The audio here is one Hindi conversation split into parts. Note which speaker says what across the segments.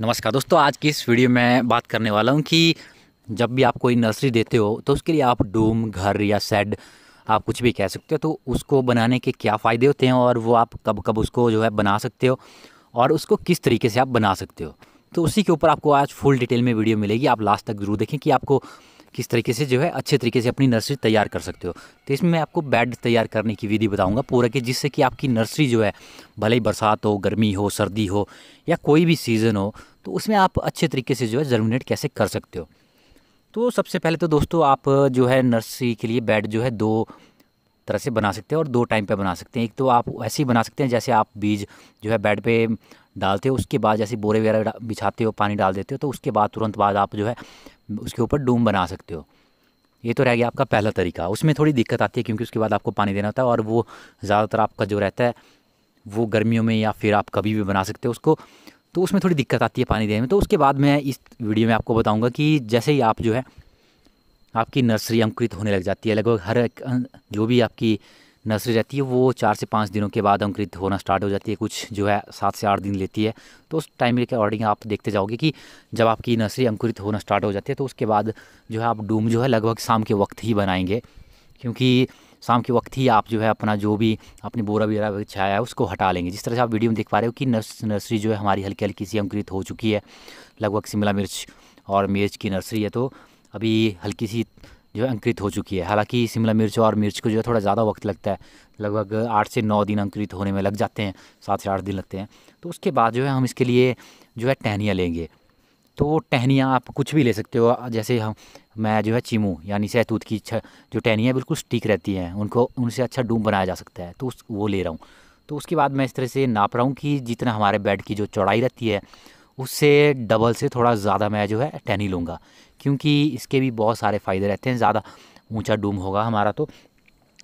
Speaker 1: नमस्कार दोस्तों आज की इस वीडियो में बात करने वाला हूँ कि जब भी आप कोई नर्सरी देते हो तो उसके लिए आप डूम घर या सेड आप कुछ भी कह सकते हो तो उसको बनाने के क्या फ़ायदे होते हैं और वो आप कब कब उसको जो है बना सकते हो और उसको किस तरीके से आप बना सकते हो तो उसी के ऊपर आपको आज फुल डिटेल में वीडियो मिलेगी आप लास्ट तक ज़रूर देखें कि आपको किस तरीके से जो है अच्छे तरीके से अपनी नर्सरी तैयार कर सकते हो तो इसमें मैं आपको बेड तैयार करने की विधि बताऊँगा पूरा कि जिससे कि आपकी नर्सरी जो है भले ही बरसात हो गर्मी हो सर्दी हो या कोई भी सीज़न हो तो उसमें आप अच्छे तरीके से जो है जर्मिनेट कैसे कर सकते हो तो सबसे पहले तो दोस्तों आप जो है नर्सरी के लिए बेड जो है दो तरह से बना सकते हैं और दो टाइम पे बना सकते हैं एक तो आप ऐसे ही बना सकते हैं जैसे आप बीज जो है बेड पे डालते हो उसके बाद जैसे बोरे वगैरह बिछाते हो पानी डाल देते हो तो उसके बाद तुरंत बाद आप जो है उसके ऊपर डूम बना सकते हो ये तो रह गया आपका पहला तरीका उसमें थोड़ी दिक्कत आती है क्योंकि उसके बाद आपको पानी देना होता है और वो ज़्यादातर आपका जो रहता है वो गर्मियों में या फिर आप कभी भी बना सकते हो उसको तो उसमें थोड़ी दिक्कत आती है पानी देने में तो उसके बाद मैं इस वीडियो में आपको बताऊँगा कि जैसे ही आप जो है आपकी नर्सरी अंकुरित होने लग जाती है लगभग हर एक अं, जो भी आपकी नर्सरी रहती है वो चार से पाँच दिनों के बाद अंकुरित होना स्टार्ट हो जाती है कुछ जो है सात से आठ दिन लेती है तो उस टाइम के अकॉर्डिंग आप देखते जाओगे कि जब आपकी नर्सरी अंकुरित होना स्टार्ट हो जाती है तो उसके बाद जो है आप डूम जो है लगभग शाम के वक्त ही बनाएंगे क्योंकि शाम के वक्त ही आप जो है अपना जो भी अपनी बोरा बीरा छाया है उसको हटा लेंगे जिस तरह से आप वीडियो में देख पा रहे हो कि नर्स नर्सरी जो है हमारी हल्की हल्की सी अंकुरित हो चुकी है लगभग शिमला मिर्च और मिर्च की नर्सरी है तो अभी हल्की सी जो है अंकुरित हो चुकी है हालांकि शिमला मिर्च और मिर्च को जो है थोड़ा ज़्यादा वक्त लगता है लगभग आठ से नौ दिन अंकुरित होने में लग जाते हैं सात से आठ दिन लगते हैं तो उसके बाद जो है हम इसके लिए जो है टहनियाँ लेंगे तो टहनियाँ आप कुछ भी ले सकते हो जैसे हम मैं जो है चीमू यानी सहतूत की जो टहनियाँ बिल्कुल स्टीक रहती हैं उनको उनसे अच्छा डूम बनाया जा सकता है तो उस वो ले रहा हूँ तो उसके बाद मैं इस तरह से नाप रहा हूँ कि जितना हमारे बेड की जो चौड़ाई रहती है उससे डबल से थोड़ा ज़्यादा मैं जो है टेन ही लूँगा क्योंकि इसके भी बहुत सारे फ़ायदे रहते हैं ज़्यादा ऊंचा डूम होगा हमारा तो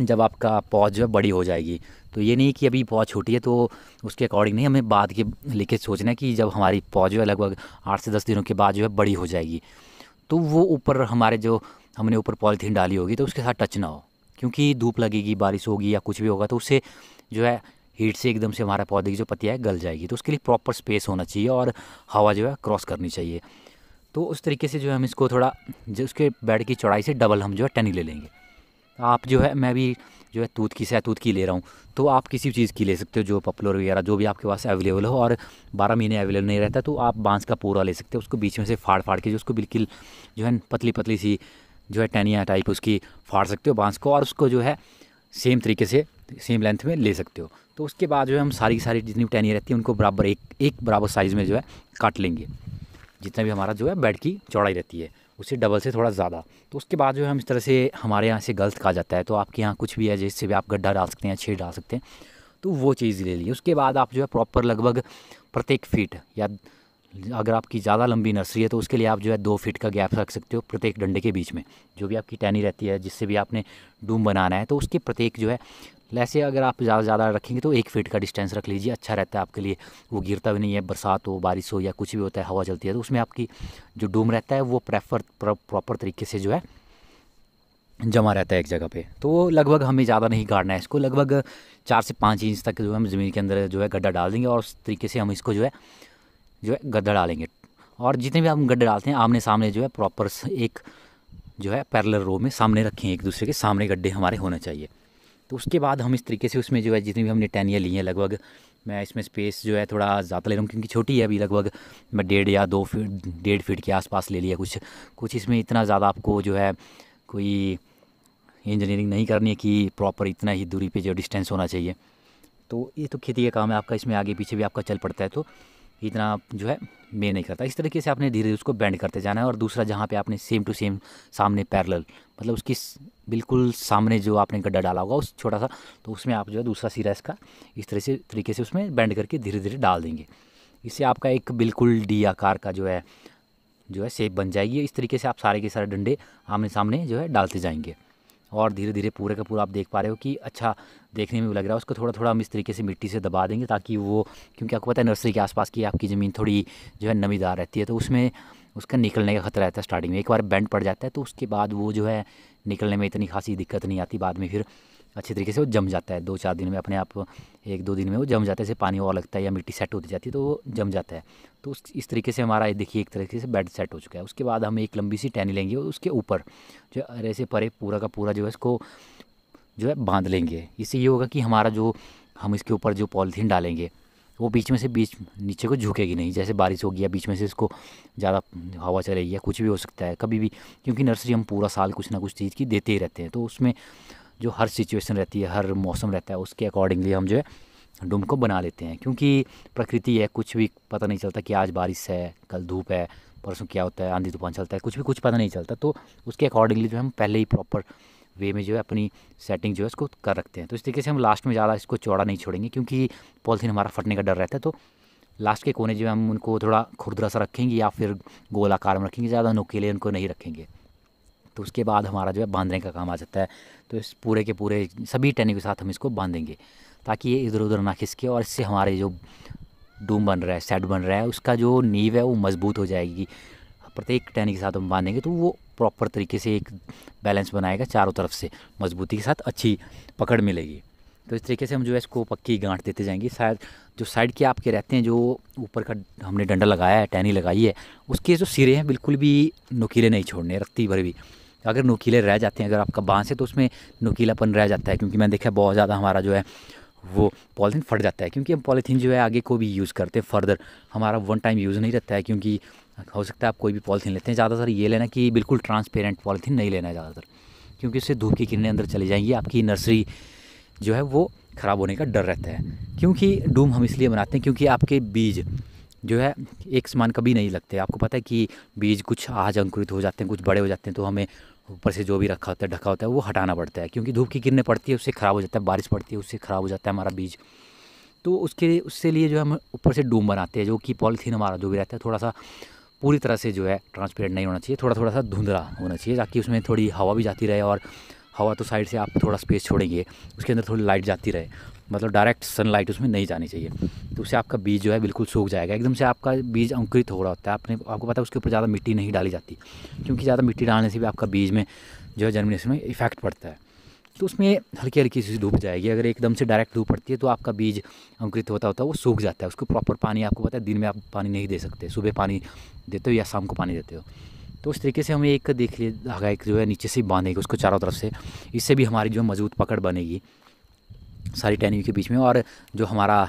Speaker 1: जब आपका पौध जो है बड़ी हो जाएगी तो ये नहीं कि अभी पौध छोटी है तो उसके अकॉर्डिंग नहीं हमें बाद के लेके सोचना है कि जब हमारी पौध जो है लगभग आठ से दस दिनों के बाद जो है बड़ी हो जाएगी तो वो ऊपर हमारे जो हमने ऊपर पॉलीथीन डाली होगी तो उसके साथ टच ना हो क्योंकि धूप लगेगी बारिश होगी या कुछ भी होगा तो उससे जो है हीट से एकदम से हमारा पौधे की जो पत्तियाँ है गल जाएगी तो उसके लिए प्रॉपर स्पेस होना चाहिए और हवा जो है क्रॉस करनी चाहिए तो उस तरीके से जो है हम इसको थोड़ा जो उसके बेड की चौड़ाई से डबल हम जो है टनी ले लेंगे आप जो है मैं भी जो है तूत की तूत की ले रहा हूँ तो आप किसी भी चीज़ की ले सकते हो जो पपलोर वगैरह जो भी आपके पास अवेलेबल हो और बारह महीने अवेलेबल नहीं रहता तो आप बांस का पूरा ले सकते हो उसको बीच में से फाड़ फाड़ के जो उसको बिल्कुल जो है पतली पतली सी जो है टहनिया टाइप उसकी फाड़ सकते हो बांस को और उसको जो है सेम तरीके से सेम लेंथ में ले सकते हो तो उसके बाद जो है हम सारी सारी जितनी भी टहनियाँ रहती हैं उनको बराबर एक एक बराबर साइज़ में जो है काट लेंगे जितना भी हमारा जो है बेड की चौड़ाई रहती है उससे डबल से थोड़ा ज़्यादा तो उसके बाद जो है हम इस तरह से हमारे यहाँ से गलत कहा जाता है तो आपके यहाँ कुछ भी है जिससे भी आप गड्ढा डाल सकते हैं छेद डाल सकते हैं तो वो चीज़ ले लीजिए उसके बाद आप जो है प्रॉपर लगभग प्रत्येक फीट या अगर आपकी ज़्यादा लंबी नर्सरी है तो उसके लिए आप जो है दो फीट का गैप रख सकते हो प्रत्येक डंडे के बीच में जो भी आपकी टहनी रहती है जिससे भी आपने डूम बनाना है तो उसके प्रत्येक जो है लैसे अगर आप ज़्यादा ज़्यादा रखेंगे तो एक फीट का डिस्टेंस रख लीजिए अच्छा रहता है आपके लिए वो गिरता भी नहीं है बरसात हो बारिश हो या कुछ भी होता है हवा चलती है तो उसमें आपकी जो डूम रहता है वो प्रेफर प्रॉपर तरीके से जो है जमा रहता है एक जगह पे तो लगभग हमें ज़्यादा नहीं गाड़ना है इसको लगभग चार से पाँच इंच तक जो है हम ज़मीन के अंदर जो है गड्ढा डाल देंगे और उस तरीके से हम इसको जो है जो है गड्ढा डालेंगे और जितने भी हम गड्ढे डालते हैं आमने सामने जो है प्रॉपर एक जो है पैरलर रो में सामने रखें एक दूसरे के सामने गड्ढे हमारे होने चाहिए तो उसके बाद हम इस तरीके से उसमें जो है जितनी भी हमने टैनियाँ ली हैं लगभग मैं इसमें स्पेस जो है थोड़ा ज़्यादा ले रहा हूँ क्योंकि छोटी है अभी लगभग मैं डेढ़ या दो फीट डेढ़ फीट के आसपास ले लिया कुछ कुछ इसमें इतना ज़्यादा आपको जो है कोई इंजीनियरिंग नहीं करनी है कि प्रॉपर इतना ही दूरी पर जो डिस्टेंस होना चाहिए तो ये तो खेती का काम है आपका इसमें आगे पीछे भी आपका चल पड़ता है तो इतना जो है मे नहीं करता इस तरीके से आपने धीरे धीरे उसको बैंड करते जाना है और दूसरा जहाँ पे आपने सेम टू सेम सामने पैरेलल मतलब उसकी बिल्कुल सामने जो आपने गड्ढा डाला होगा उस छोटा सा तो उसमें आप जो है दूसरा सिरा इसका इस तरह से तरीके से उसमें बैंड करके धीरे धीरे डाल देंगे इससे आपका एक बिल्कुल डी आकार का जो है जो है सेप बन जाएगी इस तरीके से आप सारे के सारे डंडे आमने सामने जो है डालते जाएंगे और धीरे धीरे पूरे का पूरा आप देख पा रहे हो कि अच्छा देखने में लग रहा है उसको थोड़ा थोड़ा हम इस तरीके से मिट्टी से दबा देंगे ताकि वो क्योंकि आपको पता है नर्सरी के आसपास की आपकी ज़मीन थोड़ी जो है नमीदार रहती है तो उसमें उसका निकलने का खतरा रहता है स्टार्टिंग में एक बार बैंड पड़ जाता है तो उसके बाद वो जो है निकलने में इतनी खासी दिक्कत नहीं आती बाद में फिर अच्छे तरीके से वो जम जाता है दो चार दिन में अपने आप एक दो दिन में वो जम जाता है जैसे पानी और लगता है या मिट्टी सेट होती जाती है तो वो जम जाता है तो उस इस तरीके से हमारा देखिए एक तरीके से बेड सेट हो चुका है उसके बाद हम एक लंबी सी टहनी लेंगे और उसके ऊपर जो अरे से परे पूरा का पूरा जो है इसको जो है बांध लेंगे इससे ये होगा कि हमारा जो हम इसके ऊपर जो पॉलीथीन डालेंगे वो बीच में से बीच नीचे को झुकेगी नहीं जैसे बारिश होगी या बीच में से इसको ज़्यादा हवा चलेगी या कुछ भी हो सकता है कभी भी क्योंकि नर्सरी हम पूरा साल कुछ ना कुछ चीज़ की देते ही रहते हैं तो उसमें जो हर सिचुएशन रहती है हर मौसम रहता है उसके अकॉर्डिंगली हम जो है डूम को बना लेते हैं क्योंकि प्रकृति है कुछ भी पता नहीं चलता कि आज बारिश है कल धूप है परसों क्या होता है आंधी तूफान चलता है कुछ भी कुछ पता नहीं चलता तो उसके अकॉर्डिंगली जो हम पहले ही प्रॉपर वे में जो है अपनी सेटिंग जो है उसको कर रखते हैं तो इस तरीके से हम लास्ट में ज़्यादा इसको चौड़ा नहीं छोड़ेंगे क्योंकि पॉलिथीन हमारा फटने का डर रहता है तो लास्ट के कोने जो है हम उनको थोड़ा खुरदरा सा रखेंगे या फिर गोलाकार में रखेंगे ज़्यादा नुकीले उनको नहीं रखेंगे तो उसके बाद हमारा जो है बांधने का काम आ जाता है तो इस पूरे के पूरे सभी टहनी के साथ हम इसको बांधेंगे ताकि ये इधर उधर ना खिसके और इससे हमारे जो डूम बन रहा है सेट बन रहा है उसका जो नींव है वो मजबूत हो जाएगी प्रत्येक टहनी के साथ हम बांधेंगे तो वो प्रॉपर तरीके से एक बैलेंस बनाएगा चारों तरफ से मजबूती के साथ अच्छी पकड़ मिलेगी तो इस तरीके से हम जो है इसको पक्की गांठ देते जाएंगे शायद जो साइड के आपके रहते हैं जो ऊपर का हमने डंडा लगाया है टहनी लगाई है उसके जो सिरे हैं बिल्कुल भी नुकीले नहीं छोड़ने रत्ती भर भी अगर नुकीले रह जाते हैं अगर आपका बांस है तो उसमें नुकीलापन रह जाता है क्योंकि मैंने देखा बहुत ज़्यादा हमारा जो है वो पॉलीथीन फट जाता है क्योंकि हम पॉलीथीन जो है आगे को भी यूज़ करते हैं फर्दर हमारा वन टाइम यूज़ नहीं रहता है क्योंकि हो सकता है आप कोई भी पॉलीथीन लेते हैं ज़्यादातर ये लेना कि बिल्कुल ट्रांसपेरेंट पॉलीथीन नहीं लेना है ज़्यादातर क्योंकि उससे धूप की किरणें अंदर चली जाएंगी आपकी नर्सरी जो है वो ख़राब होने का डर रहता है क्योंकि डूम हम इसलिए बनाते हैं क्योंकि आपके बीज जो है एक समान कभी नहीं लगते आपको पता है कि बीज कुछ आज अंकुरित हो जाते हैं कुछ बड़े हो जाते हैं तो हमें ऊपर से जो भी रखा होता है ढका होता है वो हटाना पड़ता है क्योंकि धूप की किरणें पड़ती है उससे ख़राब हो जाता है बारिश पड़ती है उससे ख़राब हो जाता है हमारा बीज तो उसके लिए उससे लिए जो हम ऊपर से डूम बनाते हैं जो कि पॉलीथीन हमारा जो भी रहता है थोड़ा सा पूरी तरह से जो है ट्रांसपेरेंट नहीं होना चाहिए थोड़ा थोड़ा सा धुंधला होना चाहिए ताकि उसमें थोड़ी हवा भी जाती रहे और हवा तो साइड से आप थोड़ा स्पेस छोड़ेंगे उसके अंदर थोड़ी लाइट जाती रहे मतलब डायरेक्ट सनलाइट उसमें नहीं जानी चाहिए तो उससे आपका बीज जो है बिल्कुल सूख जाएगा एकदम से आपका बीज अंकुरित हो रहा होता है आपने आपको पता है उसके ऊपर ज़्यादा मिट्टी नहीं डाली जाती क्योंकि ज़्यादा मिट्टी डालने से भी आपका बीज में जो है जर्मिनेशन में इफेक्ट पड़ता है तो उसमें हल्की हल्की सी धूप जाएगी अगर एकदम से डायरेक्ट धूप पड़ती है तो आपका बीज अंकुरित होता होता है वो सूख जाता है उसको प्रॉपर पानी आपको पता है दिन में आप पानी नहीं दे सकते सुबह पानी देते हो या शाम को पानी देते हो तो उस तरीके से हमें एक देख लिए धागा एक जो है नीचे से बांधेगी उसको चारों तरफ से इससे भी हमारी जो मजबूत पकड़ बनेगी सारी टेन यू के बीच में और जो हमारा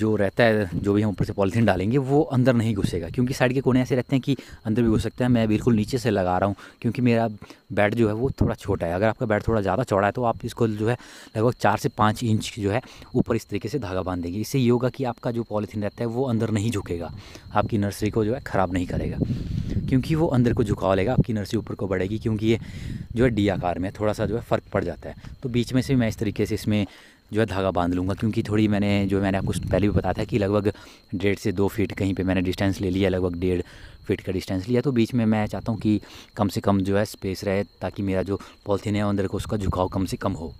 Speaker 1: जो रहता है जो भी हम ऊपर से पॉलीथीन डालेंगे वो अंदर नहीं घुसेगा क्योंकि साइड के कोने ऐसे रहते हैं कि अंदर भी घुस सकते है मैं बिल्कुल नीचे से लगा रहा हूँ क्योंकि मेरा बेड जो है वो थोड़ा छोटा है अगर आपका बेड थोड़ा ज़्यादा चौड़ा है तो आप इसको जो है लगभग चार से पाँच इंच जो है ऊपर इस तरीके से धागा बांध देंगे इससे ये होगा कि आपका जो पॉलीथीन रहता है वो अंदर नहीं झुकेगा आपकी नर्सरी को जो है ख़राब नहीं करेगा क्योंकि वो अंदर को झुकाव लेगा आपकी नर्सरी ऊपर को बढ़ेगी क्योंकि ये जो है डी आकार में थोड़ा सा जो है फ़र्क पड़ जाता है तो बीच में से मैं इस तरीके से इसमें जो है धागा बांध लूँगा क्योंकि थोड़ी मैंने जो मैंने आपको पहले भी बताया था कि लगभग डेढ़ से दो फीट कहीं पे मैंने डिस्टेंस ले लिया लगभग डेढ़ फीट का डिस्टेंस लिया तो बीच में मैं चाहता हूँ कि कम से कम जो है स्पेस रहे ताकि मेरा जो पॉलिथीन है अंदर को उसका झुकाव कम से कम हो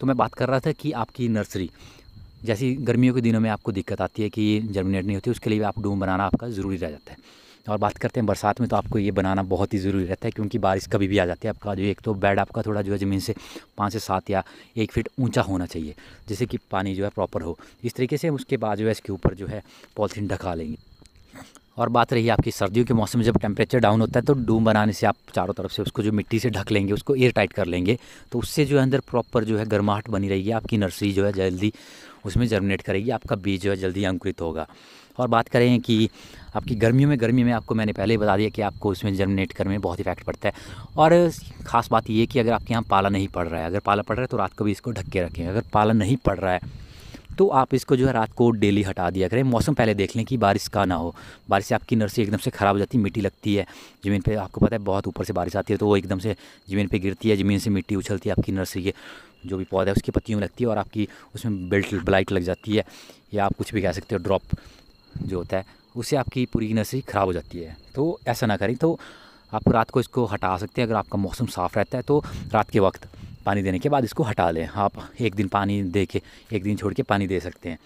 Speaker 1: तो मैं बात कर रहा था कि आपकी नर्सरी जैसी गर्मियों के दिनों में आपको दिक्कत आती है कि जर्मिनेट नहीं होती उसके लिए आप डूम बनाना आपका ज़रूरी रह जाता है और बात करते हैं बरसात में तो आपको ये बनाना बहुत ही ज़रूरी रहता है क्योंकि बारिश कभी भी आ जाती है आपका जो एक तो बेड आपका थोड़ा जो है ज़मीन से पाँच से सात या एक फीट ऊँचा होना चाहिए जिससे कि पानी जो है प्रॉपर हो इस तरीके से उसके बाद जो है इसके ऊपर जो है पॉलिथीन ढका लेंगे और बात रही आपकी सर्दियों के मौसम में जब टेम्परेचर डाउन होता है तो डूम बनाने से आप चारों तरफ से उसको जो मिट्टी से ढक लेंगे उसको एयर टाइट कर लेंगे तो उससे जो है अंदर प्रॉपर जो है गर्माहट बनी रहेगी आपकी नर्सरी जो है जल्दी उसमें जर्मिनेट करेगी आपका बीज जो है जल्दी अंकुरित होगा और बात करें कि आपकी गर्मियों में गर्मी में आपको मैंने पहले ही बता दिया कि आपको उसमें जर्मिनेट करने में बहुत इफेक्ट पड़ता है और ख़ास बात यह कि अगर आपके यहाँ पाला नहीं पड़ रहा है अगर पाला पड़ रहा है तो रात को भी इसको ढक के रखें अगर पाला नहीं पड़ रहा है तो आप इसको जो है रात को डेली हटा दिया करें मौसम पहले देख लें कि बारिश का ना हो बारिश से आपकी नर्सरी एकदम से ख़राब हो जाती है मिट्टी लगती है ज़मीन पे आपको पता है बहुत ऊपर से बारिश आती है तो वो एकदम से ज़मीन पे गिरती है ज़मीन से मिट्टी उछलती है आपकी नर्सरी के जो भी पौधा है उसकी पत्तियों में लगती है और आपकी उसमें बेल्ट ब्लाइट लग जाती है या आप कुछ भी कह सकते हो ड्रॉप जो होता है उससे आपकी पूरी नर्सरी ख़राब हो जाती है तो ऐसा ना करें तो आप रात को इसको हटा सकते हैं अगर आपका मौसम साफ़ रहता है तो रात के वक्त पानी देने के बाद इसको हटा लें आप एक दिन पानी दे के एक दिन छोड़ के पानी दे सकते हैं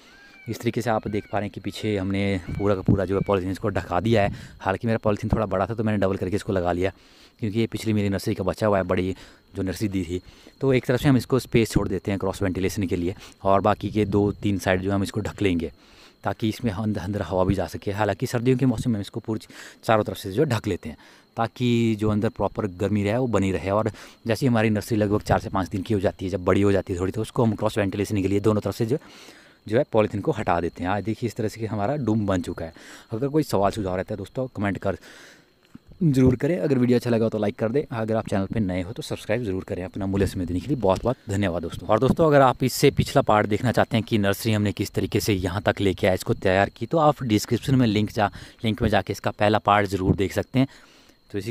Speaker 1: इस तरीके से आप देख पा रहे हैं कि पीछे हमने पूरा का पूरा जो है पॉलीथीन इसको ढका दिया है हालांकि मेरा पॉलीथीन थोड़ा बड़ा था तो मैंने डबल करके इसको लगा लिया क्योंकि ये पिछली मेरी नर्सरी का बचा हुआ है बड़ी जो नर्सरी दी थी तो एक तरफ से हम इसको स्पेस छोड़ देते हैं क्रॉस वेंटिलेशन के लिए और बाकी के दो तीन साइड जो है हम इसको ढक लेंगे ताकि इसमें अंदर अंदर हवा भी जा सके हालांकि सर्दियों के मौसम में इसको पूरी चारों तरफ से जो ढक लेते हैं ताकि जो अंदर प्रॉपर गर्मी रहे वो बनी रहे और जैसे हमारी नर्सरी लगभग चार से पाँच दिन की हो जाती है जब बड़ी हो जाती है थोड़ी तो उसको हम क्रॉस वेंटिलेशन के लिए दोनों तरफ से जो जो है पॉलीथीन को हटा देते हैं आज देखिए इस तरह से हमारा डूम बन चुका है अगर कोई सवाल सुझाव रहता है दोस्तों कमेंट कर जरूर करें अगर वीडियो अच्छा लगा तो लाइक कर दें अगर आप चैनल पर नए हो तो सब्सक्राइब जरूर करें अपना मूल्य समय देने के लिए बहुत बहुत धन्यवाद दोस्तों और दोस्तों अगर आप इससे पिछला पार्ट देखना चाहते हैं कि नर्सरी हमने किस तरीके से यहाँ तक लेके आया इसको तैयार की तो आप डिस्क्रिप्शन में लिंक जा लिंक में जाके इसका पहला पार्ट ज़रूर देख सकते हैं तो इसी